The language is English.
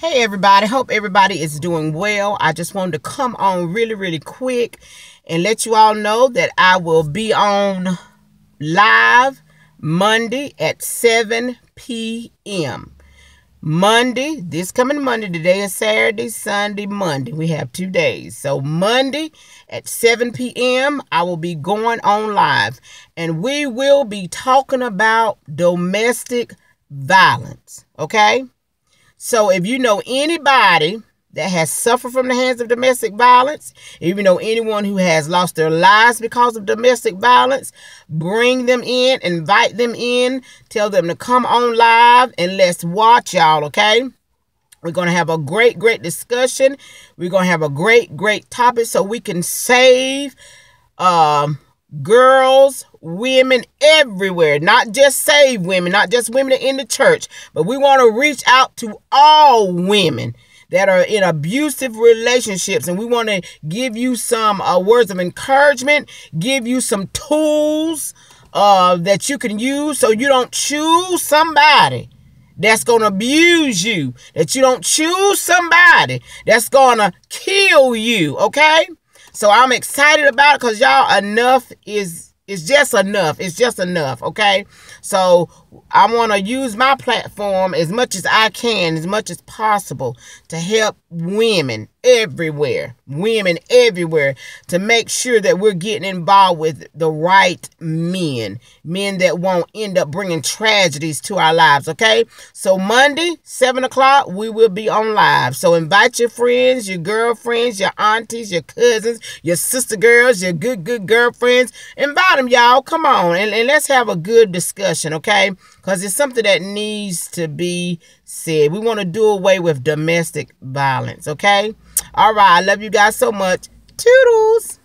Hey everybody, hope everybody is doing well. I just wanted to come on really, really quick and let you all know that I will be on live Monday at 7 p.m. Monday, this coming Monday, today is Saturday, Sunday, Monday. We have two days. So Monday at 7 p.m., I will be going on live and we will be talking about domestic violence, okay? So if you know anybody that has suffered from the hands of domestic violence, if you know anyone who has lost their lives because of domestic violence, bring them in, invite them in, tell them to come on live and let's watch y'all, okay? We're going to have a great, great discussion. We're going to have a great, great topic so we can save um, girls, women everywhere, not just saved women, not just women in the church, but we want to reach out to all women that are in abusive relationships and we want to give you some uh, words of encouragement, give you some tools uh, that you can use so you don't choose somebody that's going to abuse you, that you don't choose somebody that's going to kill you, okay? So I'm excited about it because y'all, enough is it's just enough. It's just enough, okay? So I want to use my platform as much as I can, as much as possible to help women everywhere, women everywhere, to make sure that we're getting involved with the right men, men that won't end up bringing tragedies to our lives, okay? So, Monday, 7 o'clock, we will be on live. So, invite your friends, your girlfriends, your aunties, your cousins, your sister girls, your good, good girlfriends. Invite them, y'all. Come on, and, and let's have a good discussion, okay? Because it's something that needs to be said. We want to do away with domestic violence, okay? All right. I love you guys so much. Toodles.